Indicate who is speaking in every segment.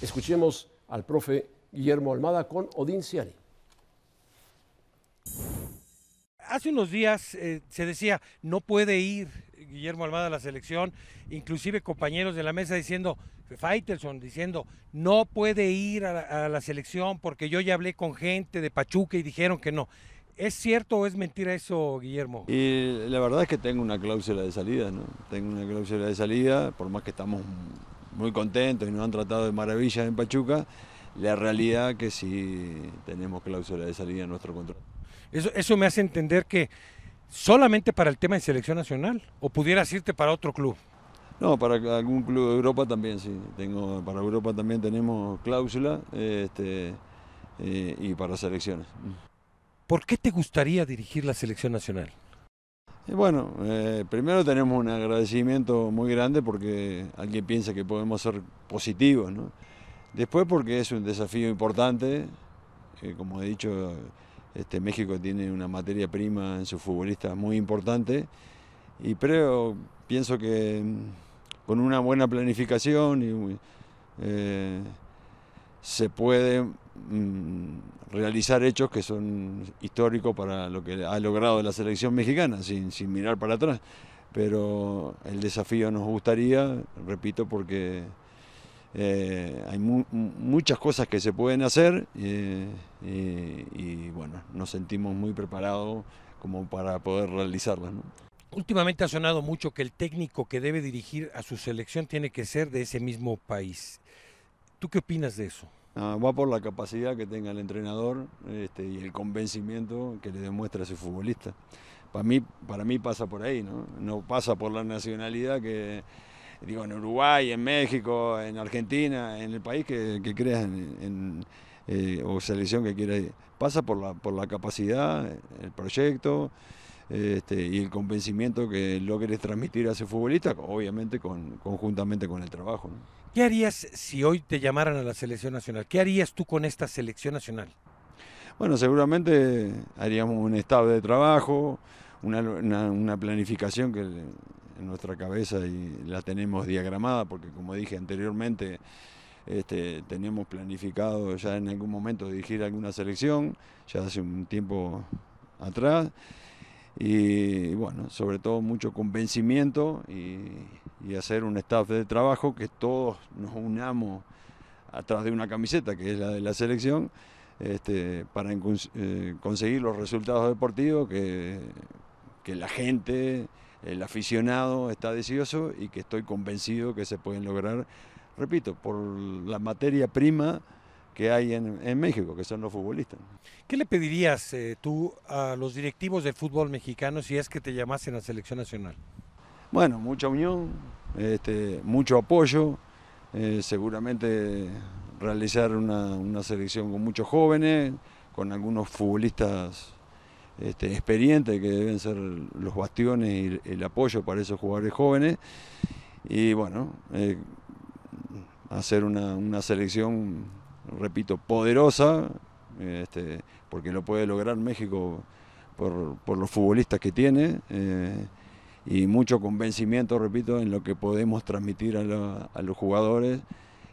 Speaker 1: Escuchemos al profe Guillermo Almada con Odín Ciani.
Speaker 2: Hace unos días eh, se decía, no puede ir Guillermo Almada a la selección, inclusive compañeros de la mesa diciendo, Faitelson diciendo, no puede ir a la, a la selección porque yo ya hablé con gente de Pachuca y dijeron que no. ¿Es cierto o es mentira eso, Guillermo?
Speaker 1: Y la verdad es que tengo una cláusula de salida, ¿no? Tengo una cláusula de salida, por más que estamos muy contentos y nos han tratado de maravillas en Pachuca, la realidad que sí tenemos cláusula de salida en nuestro control.
Speaker 2: Eso, me hace entender que solamente para el tema de selección nacional o pudieras irte para otro club.
Speaker 1: No, para algún club de Europa también, sí. Tengo, para Europa también tenemos cláusula este, y, eh, y para selecciones.
Speaker 2: ¿Por qué te gustaría dirigir la selección nacional?
Speaker 1: bueno, eh, primero tenemos un agradecimiento muy grande porque alguien piensa que podemos ser positivos, ¿no? Después porque es un desafío importante, eh, como he dicho, este, México tiene una materia prima en su futbolista muy importante y creo, pienso que mm, con una buena planificación eh, se puede Mm, realizar hechos que son históricos para lo que ha logrado la selección mexicana, sin, sin mirar para atrás. Pero el desafío nos gustaría, repito, porque eh, hay muchas cosas que se pueden hacer eh, y bueno, nos sentimos muy preparados como para poder realizarlas.
Speaker 2: Últimamente ha sonado mucho que el técnico que debe dirigir a su selección tiene que ser de ese mismo país.
Speaker 1: ¿Tú qué opinas de eso? Ah, va por la capacidad que tenga el entrenador este, y el convencimiento que le demuestra a su futbolista. Para mí, para mí pasa por ahí, ¿no? pasa por la nacionalidad que, digo, en Uruguay, en México, en Argentina, en el país que, creas eh, o selección que quieras. Pasa por la, por la capacidad, el proyecto este, y el convencimiento que logres transmitir a ese futbolista, obviamente conjuntamente con el trabajo.
Speaker 2: ¿Qué harías si hoy te llamaran a la selección nacional? ¿Qué harías tú con esta selección nacional?
Speaker 1: Bueno, seguramente haríamos un estado de trabajo, una, planificación que en nuestra cabeza y la tenemos diagramada, porque como dije anteriormente, este, tenemos planificado ya en algún momento dirigir alguna selección, ya hace un tiempo atrás, y bueno, sobre todo mucho convencimiento y, y hacer un staff de trabajo que todos nos unamos atrás de una camiseta, que es la de la selección, este, para eh, conseguir los resultados deportivos que, que la gente, el aficionado está deseoso y que estoy convencido que se pueden lograr, repito, por la materia prima que hay en, México, que son los futbolistas. ¿Qué le pedirías
Speaker 2: eh, tú a los directivos del fútbol mexicano si es que te llamasen a la selección nacional?
Speaker 1: Bueno, mucha unión, este, mucho apoyo, eh, seguramente realizar una, selección con muchos jóvenes, con algunos futbolistas este, experientes que deben ser los bastiones y el, apoyo para esos jugadores jóvenes. Y bueno, eh, hacer una, selección, repito, poderosa, este, porque lo puede lograr México por, los futbolistas que tiene. Eh, y mucho convencimiento, repito, en lo que podemos transmitir a, los jugadores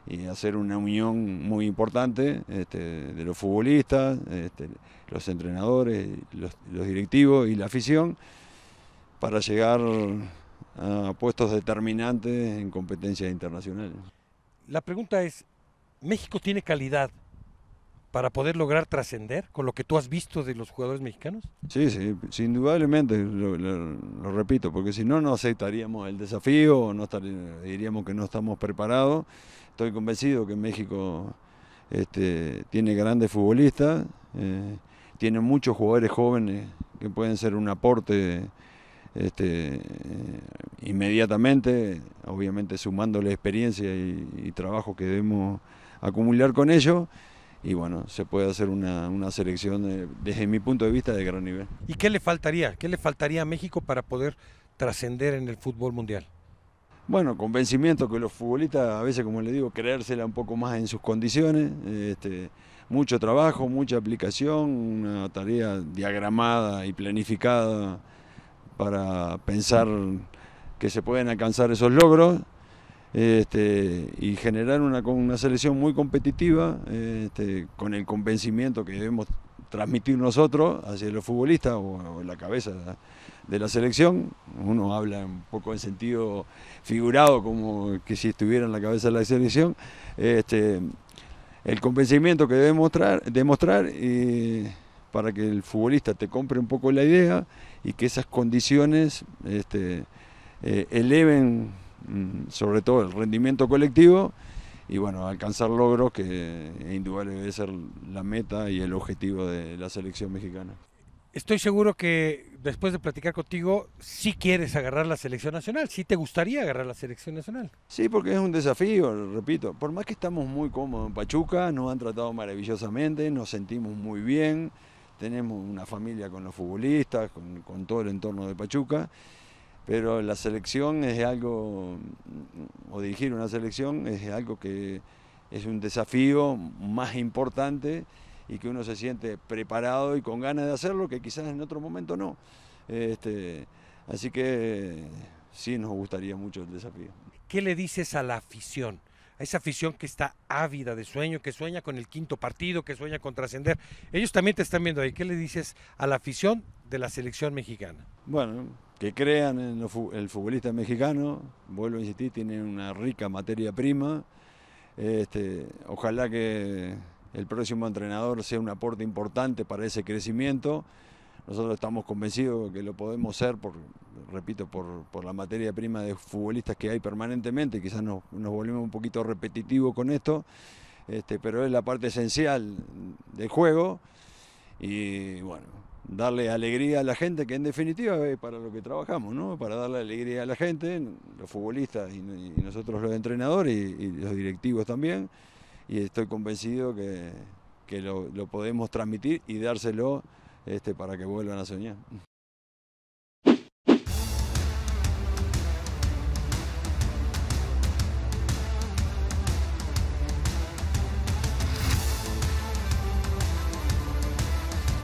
Speaker 1: y hacer una unión muy importante este, de los futbolistas, este, los entrenadores, los, directivos y la afición para llegar a puestos determinantes en competencias internacionales.
Speaker 2: La pregunta es, ¿México tiene calidad para poder lograr trascender con lo que tú has visto de los jugadores mexicanos?
Speaker 1: Sí, sí, indudablemente, lo, repito, porque si no, no aceptaríamos el desafío, no diríamos que no estamos preparados. Estoy convencido que México este, tiene grandes futbolistas, eh, tiene muchos jugadores jóvenes que pueden ser un aporte este, inmediatamente, obviamente sumando la experiencia y trabajo que debemos acumular con ellos y bueno, se puede hacer una, selección eh, desde mi punto de vista de gran nivel.
Speaker 2: ¿Y qué le faltaría? ¿Qué le faltaría a México para poder trascender en el fútbol mundial?
Speaker 1: Bueno, convencimiento que los futbolistas a veces, como le digo, creérsela un poco más en sus condiciones, este, mucho trabajo, mucha aplicación, una tarea diagramada y planificada para pensar que se pueden alcanzar esos logros este, y generar una, una, selección muy competitiva este, con el convencimiento que debemos transmitir nosotros hacia los futbolistas o, la cabeza de la selección. Uno habla un poco en sentido figurado como que si estuviera en la cabeza de la selección. Este, el convencimiento que debemos mostrar, demostrar para que el futbolista te compre un poco la idea y que esas condiciones este, eh, eleven Mm, sobre todo el rendimiento colectivo y bueno, alcanzar logros que e indudable debe ser la meta y el objetivo de la selección mexicana.
Speaker 2: Estoy seguro que después de platicar contigo, Si quieres agarrar la selección nacional, Si te gustaría agarrar la selección nacional.
Speaker 1: Sí, porque es un desafío, repito, por más que estamos muy cómodos en Pachuca, nos han tratado maravillosamente, nos sentimos muy bien, tenemos una familia con los futbolistas, con todo el entorno de Pachuca pero la selección es algo, mm, o dirigir una selección es algo que es un desafío más importante y que uno se siente preparado y con ganas de hacerlo, que quizás en otro momento no. Este, así que sí nos gustaría mucho el desafío.
Speaker 2: ¿Qué le dices a la afición? A esa afición que está ávida de sueño, que sueña con el quinto partido, que sueña con trascender. Ellos también te están viendo ahí. ¿Qué le dices a la afición de la selección mexicana?
Speaker 1: Bueno, que crean en el futbolista mexicano, vuelvo a insistir, tiene una rica materia prima. Este, ojalá que el próximo entrenador sea un aporte importante para ese crecimiento. Nosotros estamos convencidos que lo podemos ser, por, repito, por, la materia prima de futbolistas que hay permanentemente. Quizás nos, volvemos un poquito repetitivos con esto, este, pero es la parte esencial del juego. Y bueno, darle alegría a la gente, que en definitiva es para lo que trabajamos, ¿no? Para darle alegría a la gente, los futbolistas y, nosotros los entrenadores y, los directivos también. Y estoy convencido que, que lo, lo, podemos transmitir y dárselo este, para que vuelvan a soñar.